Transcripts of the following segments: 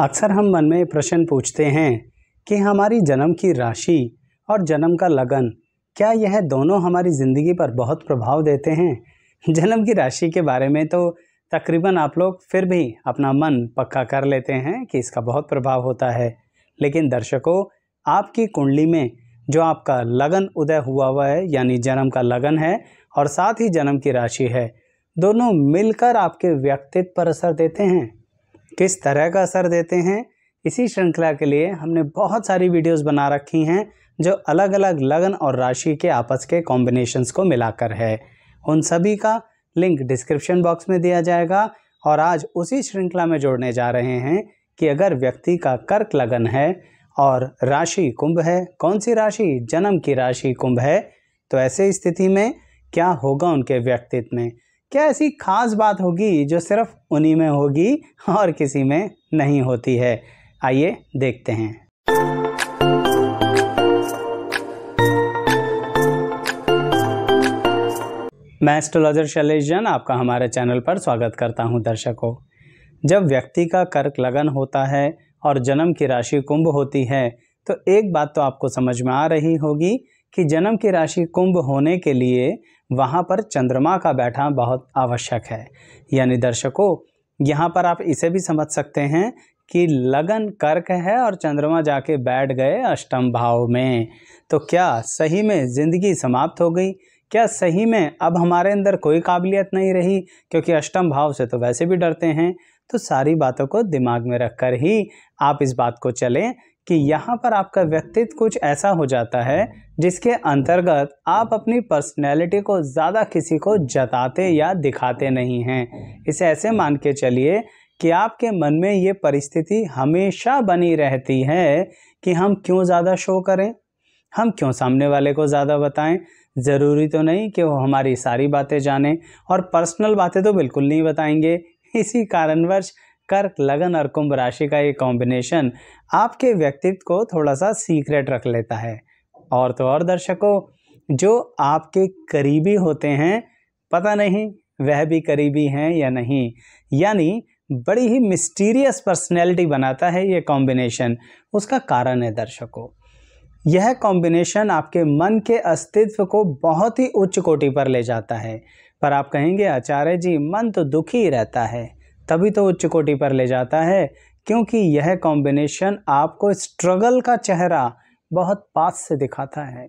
अक्सर हम मन में प्रश्न पूछते हैं कि हमारी जन्म की राशि और जन्म का लगन क्या यह दोनों हमारी ज़िंदगी पर बहुत प्रभाव देते हैं जन्म की राशि के बारे में तो तकरीबन आप लोग फिर भी अपना मन पक्का कर लेते हैं कि इसका बहुत प्रभाव होता है लेकिन दर्शकों आपकी कुंडली में जो आपका लगन उदय हुआ हुआ है यानी जन्म का लगन है और साथ ही जन्म की राशि है दोनों मिलकर आपके व्यक्तित्व पर असर देते हैं किस तरह का असर देते हैं इसी श्रृंखला के लिए हमने बहुत सारी वीडियोस बना रखी हैं जो अलग अलग लगन और राशि के आपस के कॉम्बिनेशंस को मिलाकर है उन सभी का लिंक डिस्क्रिप्शन बॉक्स में दिया जाएगा और आज उसी श्रृंखला में जोड़ने जा रहे हैं कि अगर व्यक्ति का कर्क लगन है और राशि कुंभ है कौन सी राशि जन्म की राशि कुंभ है तो ऐसे स्थिति में क्या होगा उनके व्यक्तित्व में क्या ऐसी खास बात होगी जो सिर्फ उन्हीं में होगी और किसी में नहीं होती है आइए देखते हैं मैं एस्ट्रोलॉजर शैलेश जैन आपका हमारे चैनल पर स्वागत करता हूं दर्शकों जब व्यक्ति का कर्क लगन होता है और जन्म की राशि कुंभ होती है तो एक बात तो आपको समझ में आ रही होगी कि जन्म की राशि कुंभ होने के लिए वहाँ पर चंद्रमा का बैठना बहुत आवश्यक है यानी दर्शकों यहाँ पर आप इसे भी समझ सकते हैं कि लगन कर्क है और चंद्रमा जाके बैठ गए अष्टम भाव में तो क्या सही में ज़िंदगी समाप्त हो गई क्या सही में अब हमारे अंदर कोई काबिलियत नहीं रही क्योंकि अष्टम भाव से तो वैसे भी डरते हैं तो सारी बातों को दिमाग में रखकर ही आप इस बात को चलें कि यहाँ पर आपका व्यक्तित्व कुछ ऐसा हो जाता है जिसके अंतर्गत आप अपनी पर्सनैलिटी को ज़्यादा किसी को जताते या दिखाते नहीं हैं इसे ऐसे मान के चलिए कि आपके मन में ये परिस्थिति हमेशा बनी रहती है कि हम क्यों ज़्यादा शो करें हम क्यों सामने वाले को ज़्यादा बताएं ज़रूरी तो नहीं कि वो हमारी सारी बातें जानें और पर्सनल बातें तो बिल्कुल नहीं बताएंगे इसी कारणवश कर्क लगन और कुंभ राशि का ये कॉम्बिनेशन आपके व्यक्तित्व को थोड़ा सा सीक्रेट रख लेता है और तो और दर्शकों जो आपके करीबी होते हैं पता नहीं वह भी करीबी हैं या नहीं यानी बड़ी ही मिस्टीरियस पर्सनैलिटी बनाता है ये कॉम्बिनेशन उसका कारण है दर्शकों यह कॉम्बिनेशन आपके मन के अस्तित्व को बहुत ही उच्च कोटि पर ले जाता है पर आप कहेंगे आचार्य जी मन तो दुखी ही रहता है तभी तो उच्च कोटि पर ले जाता है क्योंकि यह कॉम्बिनेशन आपको स्ट्रगल का चेहरा बहुत पास से दिखाता है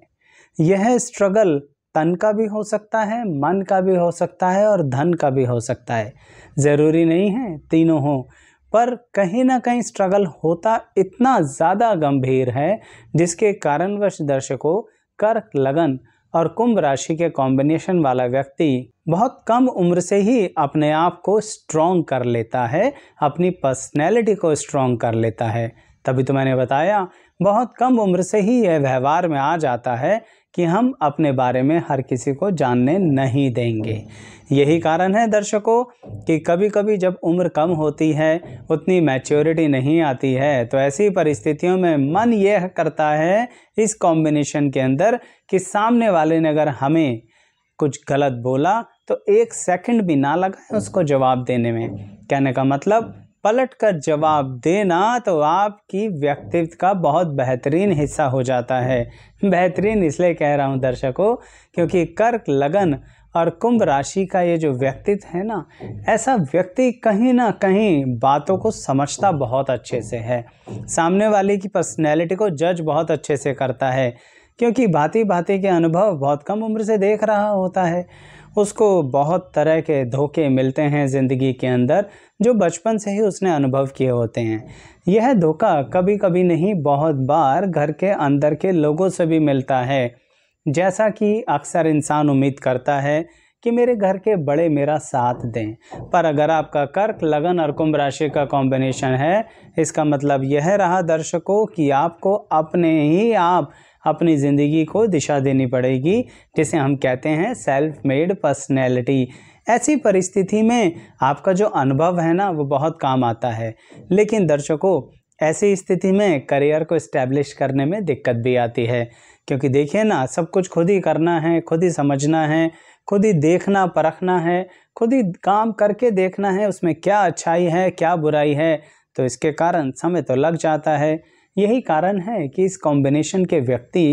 यह स्ट्रगल तन का भी हो सकता है मन का भी हो सकता है और धन का भी हो सकता है ज़रूरी नहीं है तीनों हों पर कहीं ना कहीं स्ट्रगल होता इतना ज़्यादा गंभीर है जिसके कारणवश दर्शकों कर लगन और कुंभ राशि के कॉम्बिनेशन वाला व्यक्ति बहुत कम उम्र से ही अपने आप को स्ट्रॉन्ग कर लेता है अपनी पर्सनैलिटी को स्ट्रॉन्ग कर लेता है तभी तो मैंने बताया बहुत कम उम्र से ही यह व्यवहार में आ जाता है कि हम अपने बारे में हर किसी को जानने नहीं देंगे यही कारण है दर्शकों कि कभी कभी जब उम्र कम होती है उतनी मैच्योरिटी नहीं आती है तो ऐसी परिस्थितियों में मन यह करता है इस कॉम्बिनेशन के अंदर कि सामने वाले ने अगर हमें कुछ गलत बोला तो एक सेकंड भी ना लगाए उसको जवाब देने में कहने का मतलब पलट कर जवाब देना तो आपकी व्यक्तित्व का बहुत बेहतरीन हिस्सा हो जाता है बेहतरीन इसलिए कह रहा हूँ दर्शकों क्योंकि कर्क लगन और कुंभ राशि का ये जो व्यक्तित्व है ना ऐसा व्यक्ति कहीं ना कहीं बातों को समझता बहुत अच्छे से है सामने वाले की पर्सनैलिटी को जज बहुत अच्छे से करता है क्योंकि भांति भांति के अनुभव बहुत कम उम्र से देख रहा होता है उसको बहुत तरह के धोखे मिलते हैं ज़िंदगी के अंदर जो बचपन से ही उसने अनुभव किए होते हैं यह धोखा कभी कभी नहीं बहुत बार घर के अंदर के लोगों से भी मिलता है जैसा कि अक्सर इंसान उम्मीद करता है कि मेरे घर के बड़े मेरा साथ दें पर अगर आपका कर्क लगन और कुंभ राशि का कॉम्बिनेशन है इसका मतलब यह रहा दर्शकों कि आपको अपने ही आप अपनी ज़िंदगी को दिशा देनी पड़ेगी जिसे हम कहते हैं सेल्फ मेड पर्सनैलिटी ऐसी परिस्थिति में आपका जो अनुभव है ना वो बहुत काम आता है लेकिन दर्शकों ऐसी स्थिति में करियर को इस्टेब्लिश करने में दिक्कत भी आती है क्योंकि देखिए ना सब कुछ खुद ही करना है खुद ही समझना है खुद ही देखना परखना है खुद ही काम करके देखना है उसमें क्या अच्छाई है क्या बुराई है तो इसके कारण समय तो लग जाता है यही कारण है कि इस कॉम्बिनेशन के व्यक्ति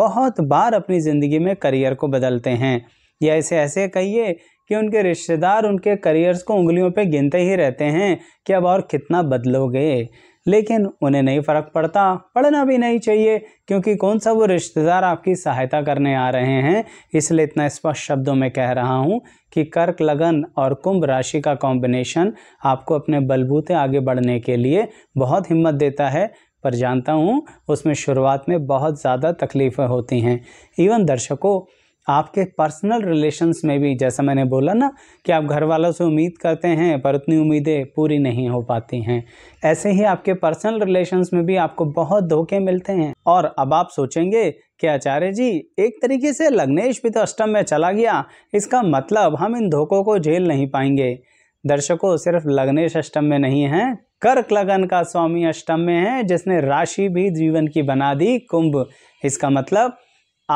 बहुत बार अपनी ज़िंदगी में करियर को बदलते हैं या इसे ऐसे कहिए कि उनके रिश्तेदार उनके करियर्स को उंगलियों पर गिनते ही रहते हैं कि अब और कितना बदलोगे लेकिन उन्हें नहीं फ़र्क पड़ता पढ़ना भी नहीं चाहिए क्योंकि कौन सा वो रिश्तेदार आपकी सहायता करने आ रहे हैं इसलिए इतना स्पष्ट शब्दों में कह रहा हूँ कि कर्क लगन और कुंभ राशि का कॉम्बिनेशन आपको अपने बलबूते आगे बढ़ने के लिए बहुत हिम्मत देता है पर जानता हूँ उसमें शुरुआत में बहुत ज़्यादा तकलीफ़ें होती हैं इवन दर्शकों आपके पर्सनल रिलेशन्स में भी जैसा मैंने बोला ना कि आप घर वालों से उम्मीद करते हैं पर उतनी उम्मीदें पूरी नहीं हो पाती हैं ऐसे ही आपके पर्सनल रिलेशन्स में भी आपको बहुत धोखे मिलते हैं और अब आप सोचेंगे कि आचार्य जी एक तरीके से लग्नेश भी तो अष्टम में चला गया इसका मतलब हम इन धोखों को झेल नहीं पाएंगे दर्शकों सिर्फ लग्नेश अष्टम में नहीं हैं कर्क लगन का स्वामी अष्टम में है जिसने राशि भी जीवन की बना दी कुंभ इसका मतलब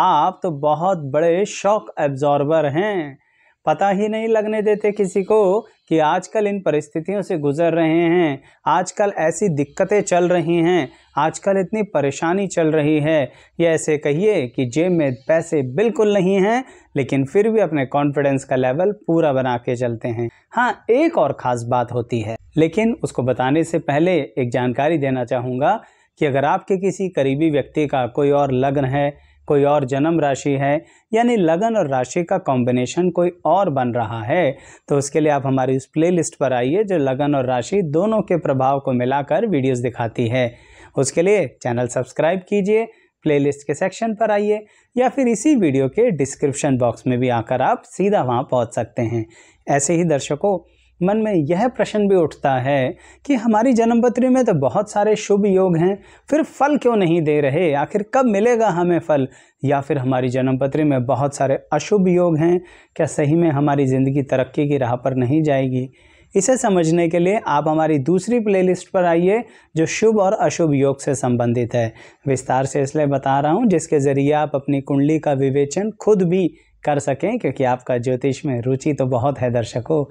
आप तो बहुत बड़े शौक एब्जॉर्बर हैं पता ही नहीं लगने देते किसी को कि आजकल इन परिस्थितियों से गुजर रहे हैं आजकल ऐसी दिक्कतें चल रही हैं आजकल इतनी परेशानी चल रही है ये ऐसे कहिए कि जेब में पैसे बिल्कुल नहीं हैं लेकिन फिर भी अपने कॉन्फिडेंस का लेवल पूरा बना के चलते हैं हाँ एक और ख़ास बात होती है लेकिन उसको बताने से पहले एक जानकारी देना चाहूँगा कि अगर आपके किसी करीबी व्यक्ति का कोई और लग्न है कोई और जन्म राशि है यानी लगन और राशि का कॉम्बिनेशन कोई और बन रहा है तो उसके लिए आप हमारी उस लिस्ट पर आइए जो लगन और राशि दोनों के प्रभाव को मिलाकर वीडियोस दिखाती है उसके लिए चैनल सब्सक्राइब कीजिए प्लेलिस्ट के सेक्शन पर आइए या फिर इसी वीडियो के डिस्क्रिप्शन बॉक्स में भी आकर आप सीधा वहाँ पहुँच सकते हैं ऐसे ही दर्शकों मन में यह प्रश्न भी उठता है कि हमारी जन्मपत्री में तो बहुत सारे शुभ योग हैं फिर फल क्यों नहीं दे रहे आखिर कब मिलेगा हमें फल या फिर हमारी जन्मपत्री में बहुत सारे अशुभ योग हैं क्या सही में हमारी ज़िंदगी तरक्की की राह पर नहीं जाएगी इसे समझने के लिए आप हमारी दूसरी प्लेलिस्ट पर आइए जो शुभ और अशुभ योग से संबंधित है विस्तार से इसलिए बता रहा हूँ जिसके ज़रिए आप अपनी कुंडली का विवेचन खुद भी कर सकें क्योंकि आपका ज्योतिष में रुचि तो बहुत है दर्शकों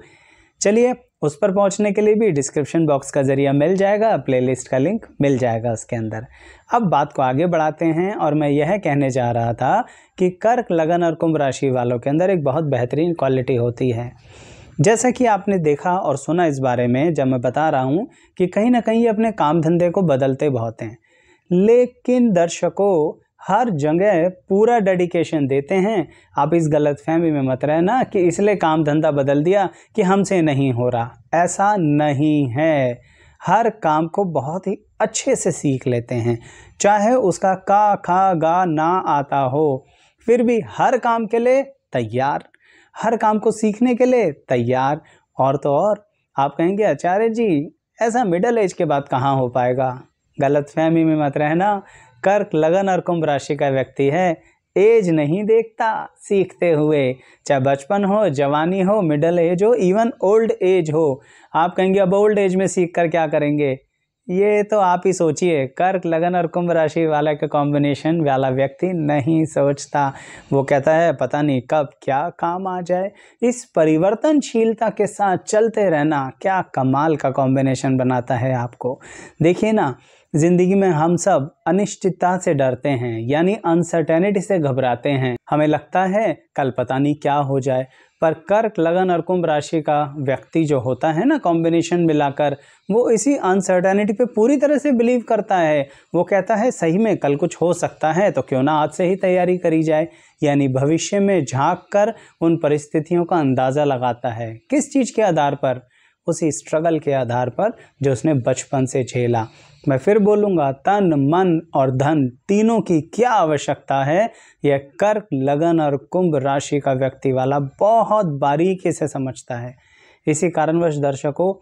चलिए उस पर पहुंचने के लिए भी डिस्क्रिप्शन बॉक्स का ज़रिया मिल जाएगा प्लेलिस्ट का लिंक मिल जाएगा उसके अंदर अब बात को आगे बढ़ाते हैं और मैं यह कहने जा रहा था कि कर्क लगन और कुंभ राशि वालों के अंदर एक बहुत बेहतरीन क्वालिटी होती है जैसा कि आपने देखा और सुना इस बारे में जब मैं बता रहा हूँ कि कहीं ना कहीं अपने काम धंधे को बदलते बहुत हैं लेकिन दर्शकों हर जगह पूरा डेडिकेशन देते हैं आप इस गलत फहमी में मत रहना कि इसलिए काम धंधा बदल दिया कि हमसे नहीं हो रहा ऐसा नहीं है हर काम को बहुत ही अच्छे से सीख लेते हैं चाहे उसका का खा गा ना आता हो फिर भी हर काम के लिए तैयार हर काम को सीखने के लिए तैयार और तो और आप कहेंगे आचार्य जी ऐसा मिडल एज के बाद कहाँ हो पाएगा गलत फहमी में मत रहना कर्क लगन और कुंभ राशि का व्यक्ति है एज नहीं देखता सीखते हुए चाहे बचपन हो जवानी हो मिडल एज हो इवन ओल्ड एज हो आप कहेंगे अब ओल्ड एज में सीख कर क्या करेंगे ये तो आप ही सोचिए कर्क लगन और कुंभ राशि वाले का कॉम्बिनेशन वाला व्यक्ति नहीं सोचता वो कहता है पता नहीं कब क्या काम आ जाए इस परिवर्तनशीलता के साथ चलते रहना क्या कमाल का कॉम्बिनेशन बनाता है आपको देखिए ना ज़िंदगी में हम सब अनिश्चितता से डरते हैं यानी अनसर्टेनिटी से घबराते हैं हमें लगता है कल पता नहीं क्या हो जाए पर कर्क लगन और कुंभ राशि का व्यक्ति जो होता है ना कॉम्बिनेशन मिलाकर वो इसी अनसर्टेनिटी पे पूरी तरह से बिलीव करता है वो कहता है सही में कल कुछ हो सकता है तो क्यों ना आज से ही तैयारी करी जाए यानी भविष्य में झाँक कर उन परिस्थितियों का अंदाज़ा लगाता है किस चीज़ के आधार पर उसी स्ट्रगल के आधार पर जो उसने बचपन से झेला मैं फिर बोलूँगा तन मन और धन तीनों की क्या आवश्यकता है यह कर्क लगन और कुंभ राशि का व्यक्ति वाला बहुत बारीकी से समझता है इसी कारणवश दर्शकों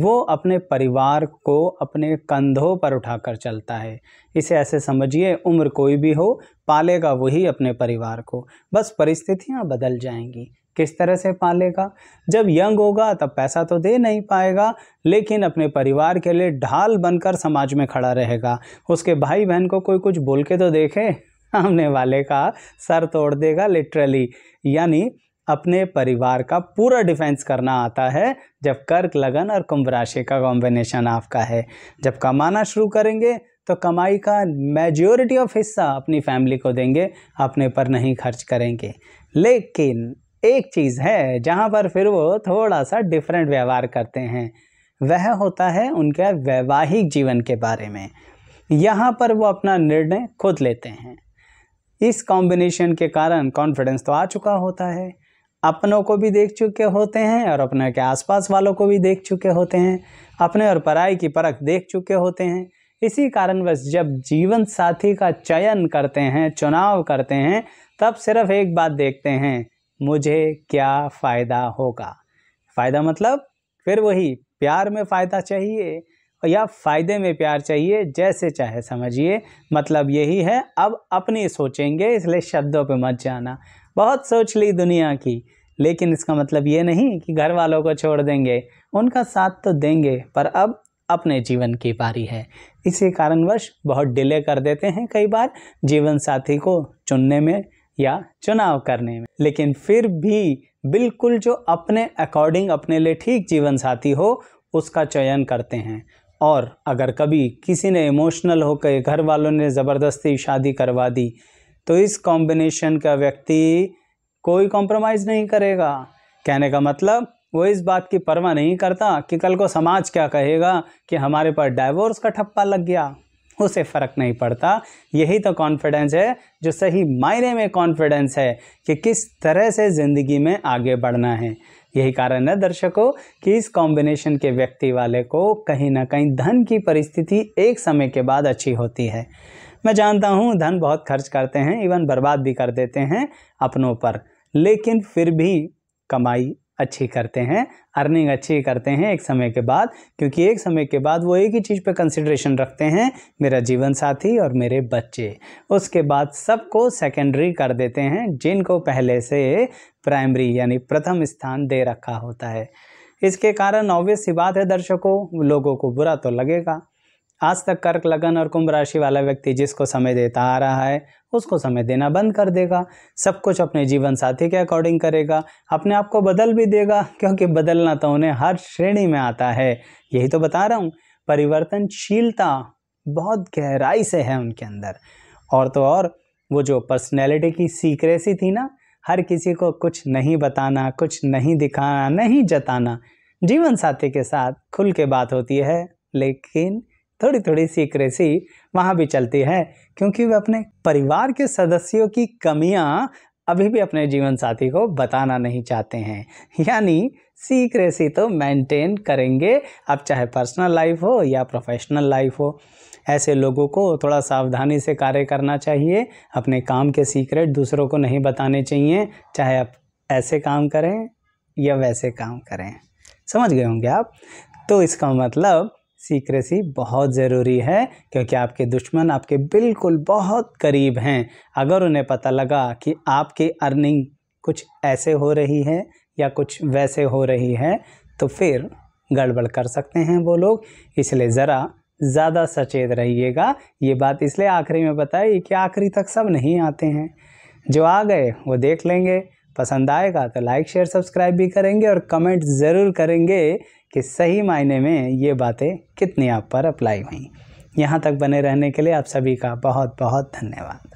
वो अपने परिवार को अपने कंधों पर उठाकर चलता है इसे ऐसे समझिए उम्र कोई भी हो पालेगा वही अपने परिवार को बस परिस्थितियाँ बदल जाएंगी किस तरह से पालेगा जब यंग होगा तब पैसा तो दे नहीं पाएगा लेकिन अपने परिवार के लिए ढाल बनकर समाज में खड़ा रहेगा उसके भाई बहन को कोई कुछ बोल के तो देखे सामने वाले का सर तोड़ देगा लिटरली यानी अपने परिवार का पूरा डिफेंस करना आता है जब कर्क लगन और कुंभ राशि का कॉम्बिनेशन आपका है जब कमाना शुरू करेंगे तो कमाई का मेजोरिटी ऑफ हिस्सा अपनी फैमिली को देंगे अपने पर नहीं खर्च करेंगे लेकिन एक चीज़ है जहाँ पर फिर वो थोड़ा सा डिफरेंट व्यवहार करते हैं वह होता है उनके वैवाहिक जीवन के बारे में यहाँ पर वो अपना निर्णय खुद लेते हैं इस कॉम्बिनेशन के कारण कॉन्फिडेंस तो आ चुका होता है अपनों को भी देख चुके होते हैं और अपने के आसपास वालों को भी देख चुके होते हैं अपने और पराई की परख देख चुके होते हैं इसी कारणवश जब जीवन साथी का चयन करते हैं चुनाव करते हैं तब सिर्फ एक बात देखते हैं मुझे क्या फ़ायदा होगा फ़ायदा मतलब फिर वही प्यार में फ़ायदा चाहिए या फ़ायदे में प्यार चाहिए जैसे चाहे समझिए मतलब यही है अब अपनी सोचेंगे इसलिए शब्दों पे मत जाना बहुत सोच ली दुनिया की लेकिन इसका मतलब ये नहीं कि घर वालों को छोड़ देंगे उनका साथ तो देंगे पर अब अपने जीवन की बारी है इसी कारणवश बहुत डिले कर देते हैं कई बार जीवन साथी को चुनने में या चुनाव करने में लेकिन फिर भी बिल्कुल जो अपने अकॉर्डिंग अपने लिए ठीक जीवन साथी हो उसका चयन करते हैं और अगर कभी किसी ने इमोशनल होकर घर वालों ने ज़बरदस्ती शादी करवा दी तो इस कॉम्बिनेशन का व्यक्ति कोई कॉम्प्रोमाइज़ नहीं करेगा कहने का मतलब वो इस बात की परवाह नहीं करता कि कल को समाज क्या कहेगा कि हमारे पर डाइवोर्स का ठप्पा लग गया उसे फ़र्क नहीं पड़ता यही तो कॉन्फिडेंस है जो सही मायने में कॉन्फिडेंस है कि किस तरह से ज़िंदगी में आगे बढ़ना है यही कारण है दर्शकों कि इस कॉम्बिनेशन के व्यक्ति वाले को कहीं ना कहीं धन की परिस्थिति एक समय के बाद अच्छी होती है मैं जानता हूँ धन बहुत खर्च करते हैं इवन बर्बाद भी कर देते हैं अपनों पर लेकिन फिर भी कमाई अच्छी करते हैं अर्निंग अच्छी करते हैं एक समय के बाद क्योंकि एक समय के बाद वो एक ही चीज़ पे कंसिड्रेशन रखते हैं मेरा जीवन साथी और मेरे बच्चे उसके बाद सबको सेकेंडरी कर देते हैं जिनको पहले से प्राइमरी यानी प्रथम स्थान दे रखा होता है इसके कारण ऑब्वियस सी बात है दर्शकों लोगों को बुरा तो लगेगा आज तक कर्क लगन और कुंभ राशि वाला व्यक्ति जिसको समय देता आ रहा है उसको समय देना बंद कर देगा सब कुछ अपने जीवन साथी के अकॉर्डिंग करेगा अपने आप को बदल भी देगा क्योंकि बदलना तो उन्हें हर श्रेणी में आता है यही तो बता रहा हूँ परिवर्तनशीलता बहुत गहराई से है उनके अंदर और तो और वो जो पर्सनैलिटी की सीक्रेसी थी ना हर किसी को कुछ नहीं बताना कुछ नहीं दिखाना नहीं जताना जीवन साथी के साथ खुल के बात होती है लेकिन थोड़ी थोड़ी सीक्रेसी वहाँ भी चलती है क्योंकि वे अपने परिवार के सदस्यों की कमियाँ अभी भी अपने जीवन साथी को बताना नहीं चाहते हैं यानी सीक्रेसी तो मेंटेन करेंगे अब चाहे पर्सनल लाइफ हो या प्रोफेशनल लाइफ हो ऐसे लोगों को थोड़ा सावधानी से कार्य करना चाहिए अपने काम के सीक्रेट दूसरों को नहीं बताने चाहिए चाहे आप ऐसे काम करें या वैसे काम करें समझ गए होंगे आप तो इसका मतलब सीक्रेसी बहुत ज़रूरी है क्योंकि आपके दुश्मन आपके बिल्कुल बहुत करीब हैं अगर उन्हें पता लगा कि आपकी अर्निंग कुछ ऐसे हो रही है या कुछ वैसे हो रही है तो फिर गड़बड़ कर सकते हैं वो लोग इसलिए ज़रा ज़्यादा सचेत रहिएगा ये बात इसलिए आखिरी में बताई कि आखिरी तक सब नहीं आते हैं जो आ गए वो देख लेंगे पसंद आएगा तो लाइक शेयर सब्सक्राइब भी करेंगे और कमेंट ज़रूर करेंगे कि सही मायने में ये बातें कितनी आप पर अप्लाई हुई यहाँ तक बने रहने के लिए आप सभी का बहुत बहुत धन्यवाद